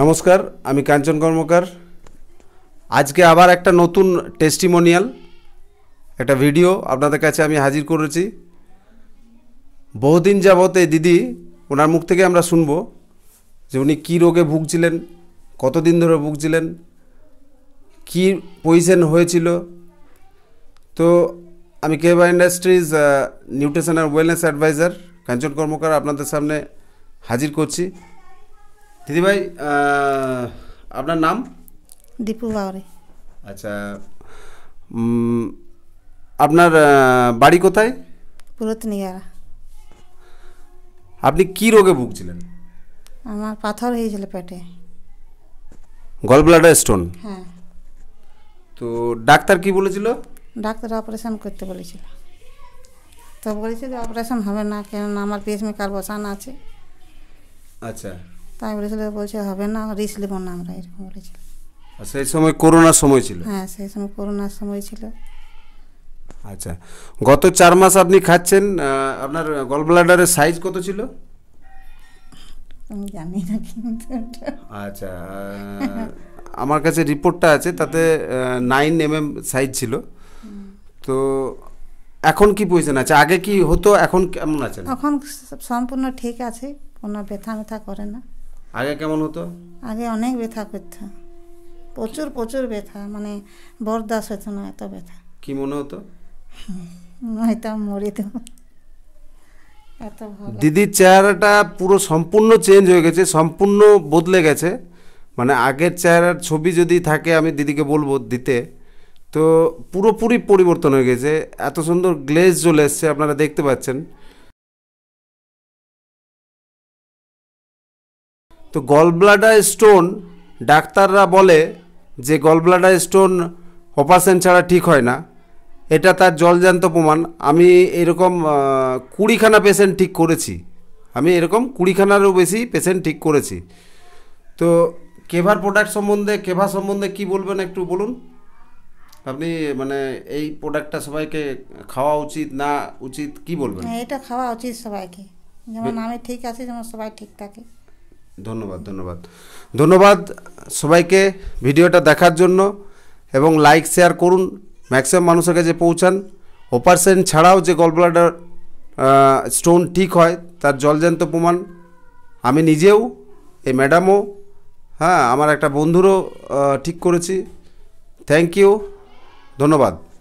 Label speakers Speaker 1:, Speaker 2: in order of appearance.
Speaker 1: নমস্কার আমি কাঞ্চন কর্মকার আজকে আবার একটা নতুন টেস্টিমোনিয়াল একটা ভিডিও আপনাদের কাছে আমি হাজির করেছি বহুদিন যাবৎ এই দিদি ওনার মুখ থেকে আমরা শুনব যে উনি কী রোগে ভুগছিলেন কতদিন ধরে ভুগছিলেন কী পজিশন হয়েছিল তো আমি Keva industries nutrition and wellness adviser Kanchan Karmakar আপনাদের সামনে হাজির করছি দিদিভাই আপনার নাম দীপু বাউরি আচ্ছা আপনার বাড়ি কোথায়
Speaker 2: পুরতনিয়ারা
Speaker 1: আপনি কি রোগে ভুগছিলেন
Speaker 2: আমার পাথর হয়েছিল পেটে
Speaker 1: গল ব্লাডার স্টোন হ্যাঁ তো ডাক্তার কি বলেছিল
Speaker 2: ডাক্তার অপারেশন করতে বলেছিল তো বলেছে যে অপারেশন হবে না কেননা আমার পেসমেকার বসান আছে আচ্ছা তাই বলেছিল বলছে হবে না রিস্ক নেব না আমরা এরকম বলেছিল
Speaker 1: সেই সময় করোনার সময় ছিল
Speaker 2: হ্যাঁ সেই সময় করোনার সময় ছিল
Speaker 1: আচ্ছা গত চার মাস আপনি খাচ্ছেন আপনার গলব্লাডারের সাইজ কত ছিল
Speaker 2: আমি জানি না কিন্তু
Speaker 1: আচ্ছা আমার কাছে রিপোর্টটা আছে তাতে নাইন এম এম সাইজ ছিল তো এখন কি পজিশন আছে আগে কি হতো এখন কেমন আছে
Speaker 2: এখন সম্পূর্ণ ঠিক আছে কোনো ব্যথা ব্যথা করে না
Speaker 1: আগে কেমন হতো
Speaker 2: আগে অনেক ব্যথা করত প্রচুর প্রচুর ব্যথা মানে বরদাস হতো না এত ব্যথা কি মনে হতো হয়তো মরে দেবো
Speaker 1: দিদির চেহারাটা পুরো সম্পূর্ণ চেঞ্জ হয়ে গেছে সম্পূর্ণ বদলে গেছে মানে আগের চেহারার ছবি যদি থাকে আমি দিদিকে বলবো দিতে তো পুরোপুরি পরিবর্তন হয়ে গেছে এত সুন্দর গ্লেজ চলে এসছে আপনারা দেখতে পাচ্ছেন তো গলব্লাডার স্টোন ডাক্তাররা বলে যে গলব্লাডার স্টোন অপারেশন ছাড়া ঠিক হয় না এটা তার জলজান্ত প্রমাণ আমি এরকম কুড়িখানা পেশেন্ট ঠিক করেছি আমি এরকম কুড়িখানারও বেশি পেশেন্ট ঠিক করেছি তো কেভার প্রোডাক্ট সম্বন্ধে কেভা সম্বন্ধে কি বলবেন একটু বলুন আপনি মানে এই প্রোডাক্টটা সবাইকে খাওয়া উচিত না উচিত কি বলবেন হ্যাঁ,
Speaker 2: এটা খাওয়া উচিত সবাইকে যেমন আমি ঠিক আছি যেমন সবাই ঠিক থাকে
Speaker 1: ধন্যবাদ ধন্যবাদ ধন্যবাদ সবাইকে ভিডিওটা দেখার জন্য এবং লাইক শেয়ার করুন ম্যাক্সিমাম মানুষের কাছে পৌঁছান অপারেশন ছাড়াও যে গলব্লাডার স্টোন ঠিক হয় তার জলজান্ত প্রমাণ আমি নিজেও এই ম্যাডামও হ্যাঁ আমার একটা বন্ধুরও ঠিক করেছি থ্যাংক ইউ ধন্যবাদ